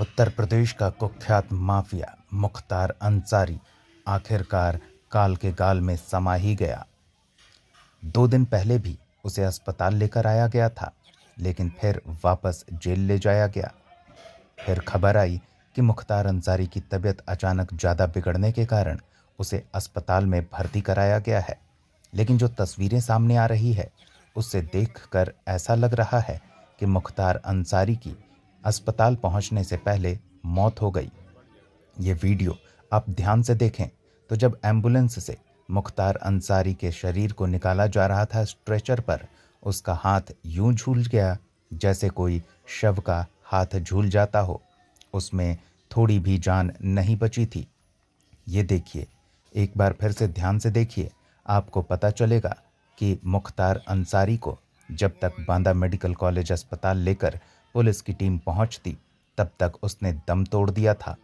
उत्तर प्रदेश का कुख्यात माफिया मुख्तार अंसारी आखिरकार काल के गाल में समा ही गया दो दिन पहले भी उसे अस्पताल लेकर आया गया था लेकिन फिर वापस जेल ले जाया गया फिर खबर आई कि मुख्तार अंसारी की तबीयत अचानक ज़्यादा बिगड़ने के कारण उसे अस्पताल में भर्ती कराया गया है लेकिन जो तस्वीरें सामने आ रही है उससे देखकर ऐसा लग रहा है कि मुख्तार अंसारी की अस्पताल पहुंचने से पहले मौत हो गई ये वीडियो आप ध्यान से देखें तो जब एम्बुलेंस से मुख्तार अंसारी के शरीर को निकाला जा रहा था स्ट्रेचर पर उसका हाथ यूं झूल गया जैसे कोई शव का हाथ झूल जाता हो उसमें थोड़ी भी जान नहीं बची थी ये देखिए एक बार फिर से ध्यान से देखिए आपको पता चलेगा कि मुख्तार अंसारी को जब तक बांदा मेडिकल कॉलेज अस्पताल लेकर पुलिस की टीम पहुंचती तब तक उसने दम तोड़ दिया था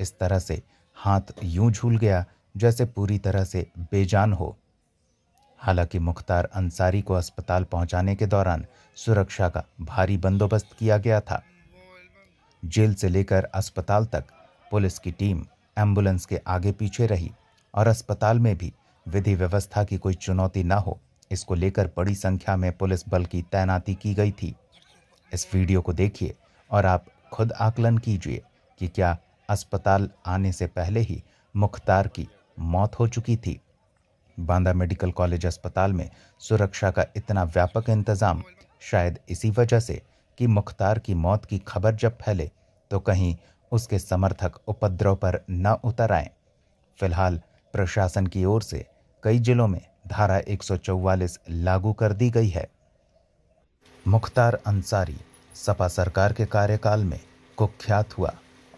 इस तरह से हाथ यूं झूल गया जैसे पूरी तरह से बेजान हो हालांकि मुख्तार अंसारी को अस्पताल पहुंचाने के दौरान सुरक्षा का भारी बंदोबस्त किया गया था जेल से लेकर अस्पताल तक पुलिस की टीम एम्बुलेंस के आगे पीछे रही और अस्पताल में भी विधि व्यवस्था की कोई चुनौती न हो इसको लेकर बड़ी संख्या में पुलिस बल की तैनाती की गई थी इस वीडियो को देखिए और आप खुद आकलन कीजिए कि क्या अस्पताल आने से पहले ही मुख्तार की मौत हो चुकी थी बांदा मेडिकल कॉलेज अस्पताल में सुरक्षा का इतना व्यापक इंतज़ाम शायद इसी वजह से कि मुख्तार की मौत की खबर जब फैले तो कहीं उसके समर्थक उपद्रव पर न उतर आए फिलहाल प्रशासन की ओर से कई जिलों में धारा एक लागू कर दी गई है मुख्तार अंसारी सपा सरकार के कार्यकाल में कुख्यात हुआ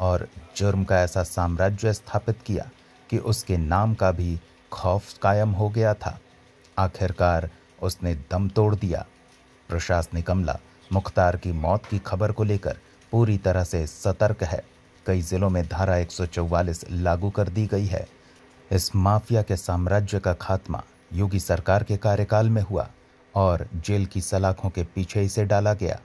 और जुर्म का ऐसा साम्राज्य स्थापित किया कि उसके नाम का भी खौफ कायम हो गया था आखिरकार उसने दम तोड़ दिया प्रशासनिक अमला मुख्तार की मौत की खबर को लेकर पूरी तरह से सतर्क है कई ज़िलों में धारा 144 लागू कर दी गई है इस माफिया के साम्राज्य का खात्मा योगी सरकार के कार्यकाल में हुआ और जेल की सलाखों के पीछे इसे डाला गया